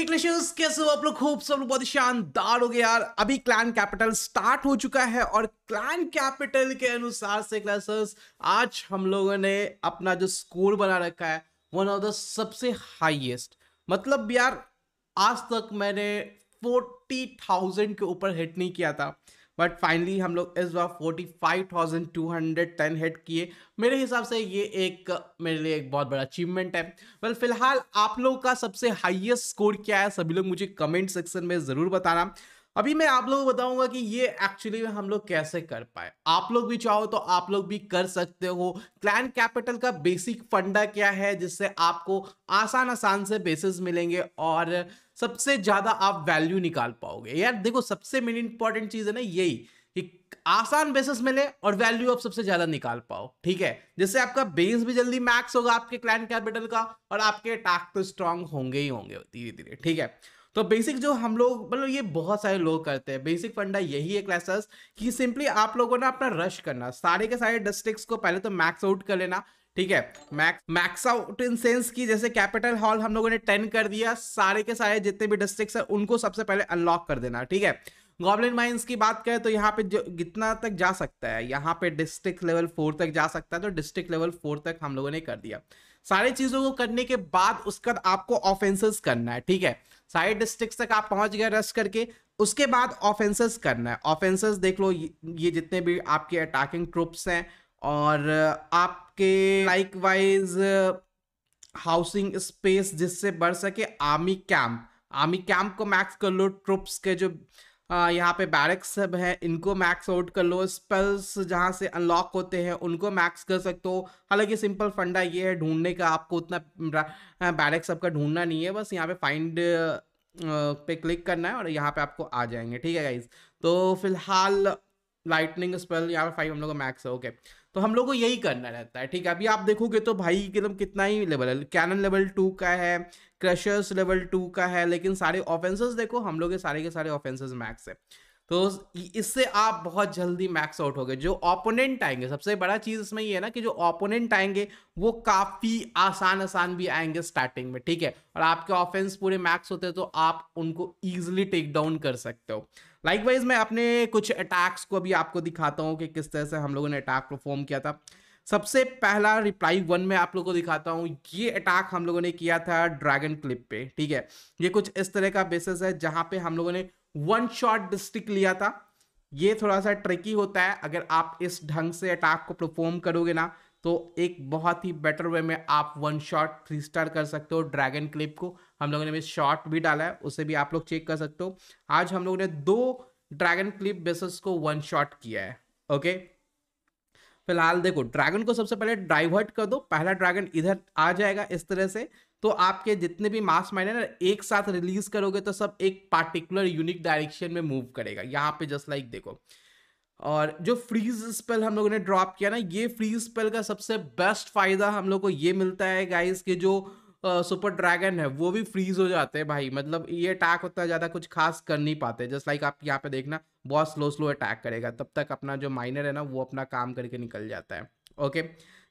कैसे हो आप लोग खूब सब लोग बहुत शानदार हो गए यार अभी क्लैन कैपिटल स्टार्ट हो चुका है और क्लैन कैपिटल के अनुसार से क्लासेस आज हम लोगों ने अपना जो स्कोर बना रखा है वन ऑफ द सबसे हाईएस्ट मतलब यार आज तक मैंने फोर्टी थाउजेंड के ऊपर हिट नहीं किया था बट फाइनली हम लोग इस बार 45,210 हिट किए मेरे हिसाब से ये एक मेरे लिए एक बहुत बड़ा अचीवमेंट है वेल well, फिलहाल आप लोगों का सबसे हाईएस्ट स्कोर क्या है सभी लोग मुझे कमेंट सेक्शन में ज़रूर बताना अभी मैं आप लोगों को बताऊंगा कि ये एक्चुअली में हम लोग कैसे कर पाए आप लोग भी चाहो तो आप लोग भी कर सकते हो क्लैन कैपिटल का बेसिक फंडा क्या है जिससे आपको आसान आसान से बेसिस मिलेंगे और सबसे ज्यादा आप वैल्यू निकाल पाओगे यार देखो सबसे मेन इंपॉर्टेंट चीज है ना यही कि आसान बेसिस मिले और वैल्यू आप सबसे ज्यादा निकाल पाओ ठीक है जिससे आपका बेस भी जल्दी मैक्स होगा आपके क्लाइंट कैपिटल का और आपके अटैक तो स्ट्रांग होंगे ही होंगे धीरे धीरे ठीक है तो बेसिक जो हम लोग मतलब ये बहुत सारे लोग करते हैं बेसिक फंडा यही है क्लासेस कि सिंपली आप लोगों ने अपना रश करना सारे के सारे डिस्ट्रिक्ट को पहले तो मैक्स आउट कर लेना ठीक है max max out in sense की जैसे कैपिटल हॉल हम लोगों ने टेन कर दिया सारे के सारे जितने भी डिस्ट्रिक्ट है उनको सबसे पहले अनलॉक कर देना ठीक है गॉबलिन माइंस की बात करें तो यहाँ पे जो कितना तक जा सकता है यहाँ पे डिस्ट्रिक्ट लेवल फोर तक जा सकता है तो डिस्ट्रिक्ट लेवल फोर तक हम लोगों ने कर दिया सारी चीजों को करने के बाद उसका आपको ऑफेंसेस करना है ठीक है सारे डिस्ट्रिक्ट तक आप पहुंच गए रश करके उसके बाद ऑफेंसेस करना है ऑफेंसेस देख लो ये जितने भी आपके अटैकिंग ट्रुप्स हैं और आपके लाइक वाइज हाउसिंग स्पेस जिससे बढ़ सके आर्मी कैंप आर्मी कैंप को मैक्स कर लो ट्रुप्स के जो यहाँ पे बैरक्स सब है इनको मैक्स आउट कर लो स्पेल्स जहाँ से अनलॉक होते हैं उनको मैक्स कर सकते हो हालांकि सिंपल फंडा ये है ढूंढने का आपको उतना बैरक्स सब का ढूंढना नहीं है बस यहाँ पे फाइंड पे क्लिक करना है और यहाँ पे आपको आ जाएंगे ठीक है गाइज तो फिलहाल लाइटनिंग स्पेल यहाँ पे फाइव हम लोग का मैक्स है ओके okay. तो हम लोग को यही करना रहता है ठीक है अभी आप देखोगे तो भाई एकदम कितना ही लेवल है कैनन लेवल टू का है क्रशर्स लेवल टू का है लेकिन सारे ऑफेंसेस देखो हम लोग के सारे के सारे ऑफेंसेस मैक्स है तो इससे आप बहुत जल्दी मैक्स आउट हो गए जो ओपोनेंट आएंगे सबसे बड़ा चीज़ इसमें ये है ना कि जो ओपोनेंट आएंगे वो काफ़ी आसान आसान भी आएंगे स्टार्टिंग में ठीक है और आपके ऑफेंस पूरे मैक्स होते हैं तो आप उनको ईजिली टेक डाउन कर सकते हो लाइकवाइज मैं अपने कुछ अटैक्स को भी आपको दिखाता हूँ कि किस तरह से हम लोगों ने अटैक परफॉर्म किया था सबसे पहला रिप्लाई वन में आप लोगों को दिखाता हूँ ये अटैक हम लोगों ने किया था ड्रैगन क्लिप पे ठीक है ये कुछ इस तरह का बेसिस है जहां पे हम लोगों ने वन शॉट डिस्ट्रिक्ट लिया था ये थोड़ा सा ट्रिकी होता है अगर आप इस ढंग से अटैक को परफॉर्म करोगे ना तो एक बहुत ही बेटर वे में आप वन शॉट थ्री स्टार कर सकते हो ड्रैगन क्लिप को हम लोगों ने शॉट भी डाला है उसे भी आप लोग चेक कर सकते हो आज हम लोगों ने दो ड्रैगन क्लिप बेसिस को वन शॉट किया है ओके फिलहाल देखो ड्रैगन को सबसे पहले डाइवर्ट कर दो पहला ड्रैगन इधर आ जाएगा इस तरह से तो आपके जितने भी मास माइनर एक साथ रिलीज करोगे तो सब एक पार्टिकुलर यूनिक डायरेक्शन में मूव करेगा यहाँ पे जस्ट लाइक देखो और जो फ्रीज स्पेल हम लोगों ने ड्रॉप किया ना ये फ्रीज स्पेल का सबसे बेस्ट फायदा हम लोग को ये मिलता है गाइस के जो सुपर ड्रैगन है वो भी फ्रीज हो जाते हैं भाई मतलब ये अटैक उतना ज़्यादा कुछ खास कर नहीं पाते जस्ट लाइक आप यहाँ पे देखना बहुत स्लो स्लो अटैक करेगा तब तक अपना जो माइनर है ना वो अपना काम करके निकल जाता है ओके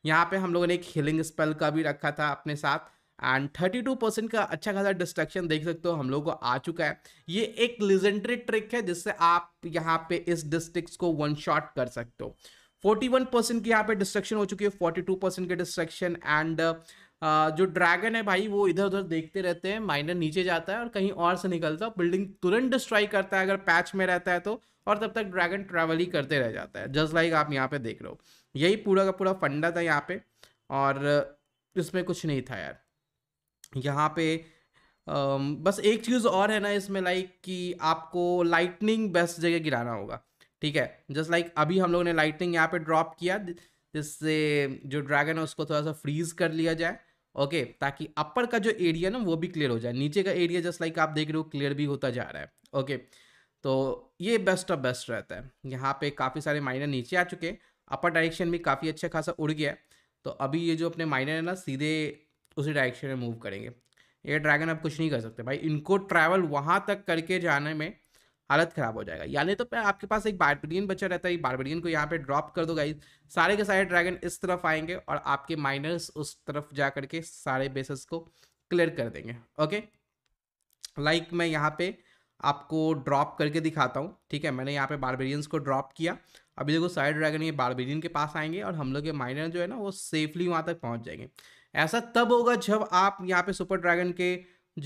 यहाँ पे हम लोगों ने एक हिलिंग स्पेल का भी रखा था अपने साथ एंड 32 परसेंट का अच्छा खासा डिस्ट्रक्शन देख सकते हो हम लोग को आ चुका है ये एक लिजेंडरी ट्रिक है जिससे आप यहाँ पे इस डिस्ट्रिक्ट को वन शॉट कर सकते हो 41 परसेंट की यहाँ पे डिस्ट्रक्शन हो चुकी है 42 परसेंट के डिस्ट्रक्शन एंड uh, जो ड्रैगन है भाई वो इधर उधर देखते रहते हैं माइनर नीचे जाता है और कहीं और से निकलता है बिल्डिंग तुरंत डिस्ट्राई करता है अगर पैच में रहता है तो और तब तक ड्रैगन ट्रैवल ही करते रह जाता है जस्ट लाइक आप यहाँ पे देख रहे हो यही पूरा का पूरा फंडा था यहाँ पे और इसमें कुछ नहीं था यार यहाँ पे बस एक चीज़ और है ना इसमें लाइक कि आपको लाइटनिंग बेस्ट जगह गिराना होगा ठीक है जस्ट लाइक अभी हम लोगों ने लाइटनिंग यहाँ पे ड्रॉप किया जिससे जो ड्रैगन है उसको थोड़ा सा फ्रीज कर लिया जाए ओके okay, ताकि अपर का जो एरिया ना वो भी क्लियर हो जाए नीचे का एरिया जस्ट लाइक आप देख रहे हो क्लियर भी होता जा रहा है ओके okay, तो ये बेस्ट ऑफ बेस्ट रहता है यहाँ पे काफ़ी सारे माइनर नीचे आ चुके हैं अपर डायरेक्शन भी काफ़ी अच्छा खासा उड़ गया है तो अभी ये जो अपने माइनर है ना सीधे उसी डायरेक्शन में मूव करेंगे ये ड्रैगन अब कुछ नहीं कर सकते भाई इनको ट्रैवल वहाँ तक करके जाने में हालत खराब हो जाएगा यानी तो आपके पास एक बारबेडियन बचा रहता है बारबेरियन को यहाँ पे ड्रॉप कर दो गाइज सारे के सारे ड्रैगन इस तरफ आएंगे और आपके माइनर्स उस तरफ जा करके सारे बेसिस को क्लियर कर देंगे ओके लाइक like मैं यहाँ पे आपको ड्रॉप करके दिखाता हूँ ठीक है मैंने यहाँ पे बारबेरियंस को ड्रॉप किया अभी देखो सारे ड्रैगन ये बारबेरियन के पास आएंगे और हम लोग के माइनर जो है ना वो सेफली वहाँ तक पहुँच जाएंगे ऐसा तब होगा जब आप यहाँ पे सुपर ड्रैगन के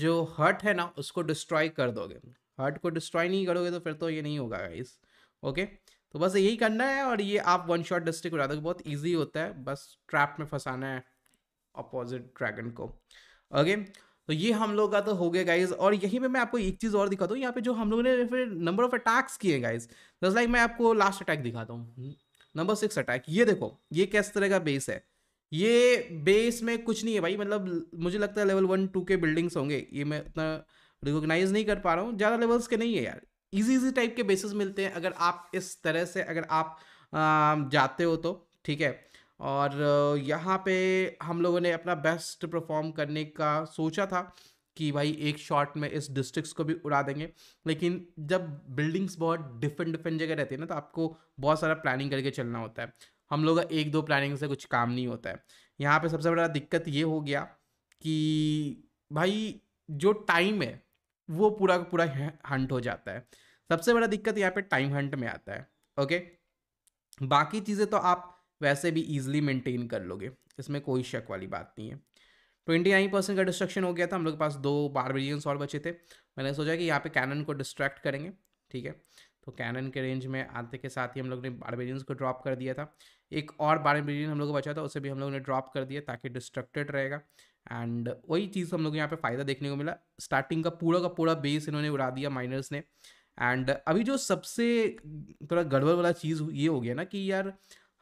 जो हट है ना उसको डिस्ट्रॉय कर दोगे हार्ट को डिस्ट्रॉय नहीं करोगे तो फिर तो ये नहीं होगा गाइस ओके तो बस यही करना है और ये आप वन शॉट डिस्ट्रिक उड़ा दोगे बहुत ईजी होता है बस ट्रैप में फंसाना है अपोजिट ड्रैगन को ओके तो ये हम लोग का तो हो गया गाइज और यहीं पे मैं आपको एक चीज़ और दिखाता हूँ यहाँ पे जो हम लोगों ने फिर नंबर ऑफ अटैक्स किए गाइज जस्ट लाइक मैं आपको लास्ट अटैक दिखाता हूँ नंबर सिक्स अटैक ये देखो ये किस तरह का बेस है ये बेस में कुछ नहीं है भाई मतलब मुझे लगता है लेवल वन टू के बिल्डिंग्स होंगे ये मैं इतना रिकोगनाइज नहीं कर पा रहा हूँ ज़्यादा लेवल्स के नहीं है यार इजी इजी टाइप के बेसिस मिलते हैं अगर आप इस तरह से अगर आप जाते हो तो ठीक है और यहाँ पे हम लोगों ने अपना बेस्ट परफॉर्म करने का सोचा था कि भाई एक शॉट में इस डिस्ट्रिक्स को भी उड़ा देंगे लेकिन जब बिल्डिंग्स बहुत डिफरेंट डिफरेंट जगह रहती है ना तो आपको बहुत सारा प्लानिंग करके चलना होता है हम लोग एक दो प्लानिंग से कुछ काम नहीं होता है यहाँ पे सबसे बड़ा दिक्कत ये हो गया कि भाई जो टाइम है वो पूरा का पूरा हंट हो जाता है सबसे बड़ा दिक्कत यहाँ पे टाइम हंट में आता है ओके बाकी चीज़ें तो आप वैसे भी ईजिली मेंटेन कर लोगे इसमें कोई शक वाली बात नहीं है ट्वेंटी नाइन परसेंट का डिस्ट्रक्शन हो गया था हम लोग के पास दो बारबेरियंस और बचे थे मैंने सोचा कि यहाँ पे कैनन को डिस्ट्रैक्ट करेंगे ठीक है तो कैनन के रेंज में आते के साथ ही हम लोग ने बारबेरियंस को ड्रॉप कर दिया था एक और बारबेरियन हम लोग को बचा था उसे भी हम लोग ने ड्रॉप कर दिया ताकि डिस्ट्रक्टेड रहेगा एंड वही चीज़ हम लोग यहाँ पे फ़ायदा देखने को मिला स्टार्टिंग का पूरा का पूरा बेस इन्होंने उड़ा दिया माइनर्स ने एंड अभी जो सबसे थोड़ा गड़बड़ वाला चीज़ ये हो गया ना कि यार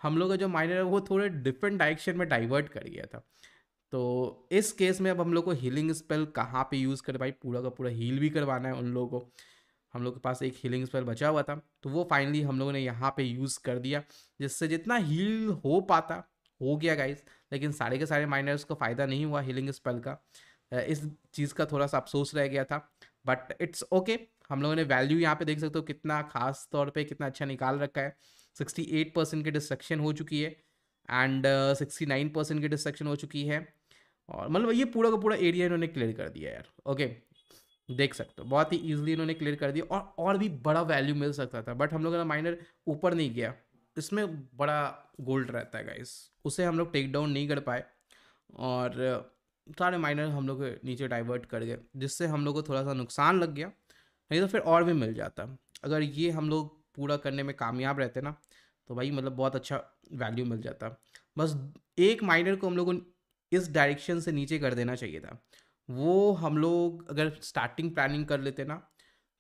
हम लोग का जो माइनर है वो थोड़े डिफरेंट डायरेक्शन में डाइवर्ट कर गया था तो इस केस में अब हम लोग को हीलिंग स्पेल कहाँ पे यूज़ कर भाई पूरा का पूरा हील भी करवाना है उन लोगों को हम लोग के पास एक हीलिंग स्पेल बचा हुआ था तो वो फाइनली हम लोगों ने यहाँ पे यूज़ कर दिया जिससे जितना हील हो पाता हो गया गाइज लेकिन सारे के सारे माइनर्स को फ़ायदा नहीं हुआ हीलिंग स्पेल का इस चीज़ का थोड़ा सा अफसोस रह गया था बट इट्स ओके हम लोगों ने वैल्यू यहाँ पे देख सकते हो कितना खास तौर पे कितना अच्छा निकाल रखा है 68 परसेंट की डिस्ट्रक्शन हो चुकी है एंड सिक्सटी नाइन परसेंट की डिस्ट्रक्शन हो चुकी है और मतलब ये पूरा का पूरा एरिया इन्होंने क्लियर कर दिया यार ओके देख सकते हो बहुत ही ईजिली इन्होंने क्लियर कर दिया और और भी बड़ा वैल्यू मिल सकता था बट हम लोगों का माइनर ऊपर नहीं गया इसमें बड़ा गोल्ड रहता है गाइस उसे हम लोग टेक डाउन नहीं कर पाए और सारे माइनर हम लोग नीचे डाइवर्ट कर गए जिससे हम लोग को थोड़ा सा नुकसान लग गया नहीं तो फिर और भी मिल जाता अगर ये हम लोग पूरा करने में कामयाब रहते ना तो भाई मतलब बहुत अच्छा वैल्यू मिल जाता बस एक माइनर को हम लोग इस डायरेक्शन से नीचे कर देना चाहिए था वो हम लोग अगर स्टार्टिंग प्लानिंग कर लेते ना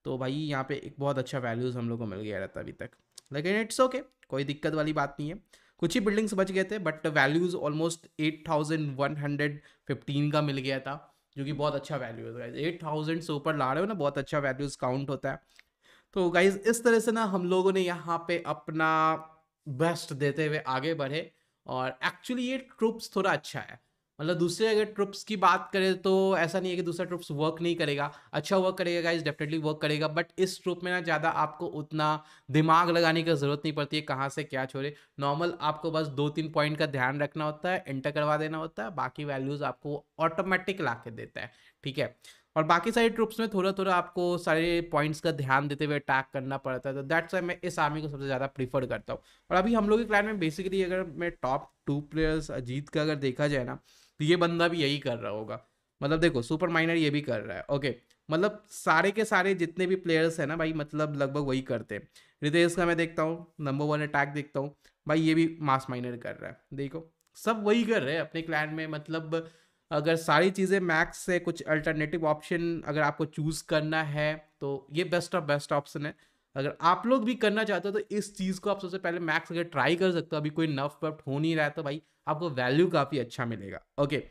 तो भाई यहाँ पे एक बहुत अच्छा वैल्यूज़ हम लोग को मिल गया रहता अभी तक लेकिन इट्स ओके कोई दिक्कत वाली बात नहीं है कुछ ही बिल्डिंग्स बच गए थे but values almost eight thousand one hundred fifteen का मिल गया था जो कि बहुत अच्छा वैल्यू है गाइज एट थाउजेंड से ऊपर ला रहे हो ना बहुत अच्छा वैल्यूज काउंट होता है तो गाइज इस तरह से ना हम लोगों ने यहाँ पे अपना बेस्ट देते हुए आगे बढ़े और एक्चुअली ये ट्रूप्स थोड़ा अच्छा है मतलब दूसरे अगर ट्रुप्स की बात करें तो ऐसा नहीं है कि दूसरा ट्रुप्स वर्क नहीं करेगा अच्छा वर्क करेगा गाइज डेफिनेटली वर्क करेगा बट इस ट्रुप में ना ज़्यादा आपको उतना दिमाग लगाने की ज़रूरत नहीं पड़ती है कहाँ से क्या छोड़े नॉर्मल आपको बस दो तीन पॉइंट का ध्यान रखना होता है इंटर करवा देना होता है बाकी वैल्यूज़ आपको ऑटोमेटिक ला देता है ठीक है और बाकी सारी ट्रुप्स में थोड़ा थोड़ा आपको सारे पॉइंट्स का ध्यान देते हुए अटैक करना पड़ता है तो दैट्स वाई मैं इस आर्मी को सबसे ज़्यादा प्रीफर करता हूँ और अभी हम लोग के क्लाइन में बेसिकली अगर मैं टॉप टू प्लेयर्स अजीत का अगर देखा जाए ना तो ये बंदा भी यही कर रहा होगा मतलब देखो सुपर माइनर ये भी कर रहा है ओके मतलब सारे के सारे जितने भी प्लेयर्स हैं ना भाई मतलब लगभग वही करते हैं रितेश का मैं देखता हूँ नंबर वन अटैक देखता हूँ भाई ये भी मास माइनर कर रहा है देखो सब वही कर रहे हैं अपने क्लैन में मतलब अगर सारी चीज़ें मैक्स से कुछ अल्टरनेटिव ऑप्शन अगर आपको चूज़ करना है तो ये बेस्ट ऑफ बेस्ट ऑप्शन है अगर आप लोग भी करना चाहते हो तो इस चीज़ को आप सबसे पहले मैक्स अगर ट्राई कर सकते हो अभी कोई नफ पफ्ट हो नहीं रहा है तो भाई आपको वैल्यू काफ़ी अच्छा मिलेगा ओके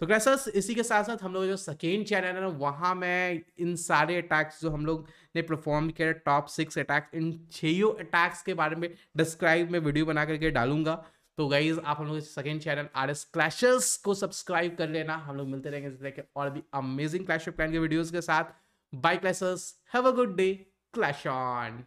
तो क्रैसर्स इसी के साथ साथ हम लोग जो सेकेंड चैनल है ना वहाँ मैं इन सारे अटैक्स जो हम लोग ने परफॉर्म किया टॉप सिक्स अटैक्स इन छयों अटैक्स के बारे में डिस्क्राइब में वीडियो बना करके डालूंगा तो गाइज आप हम लोग second channel R S Clashers को सब्सक्राइब कर लेना हम लोग मिलते रहेंगे और भी अमेजिंग क्लैश प्लान के वीडियोज के साथ bye clashers have a good day Clash on.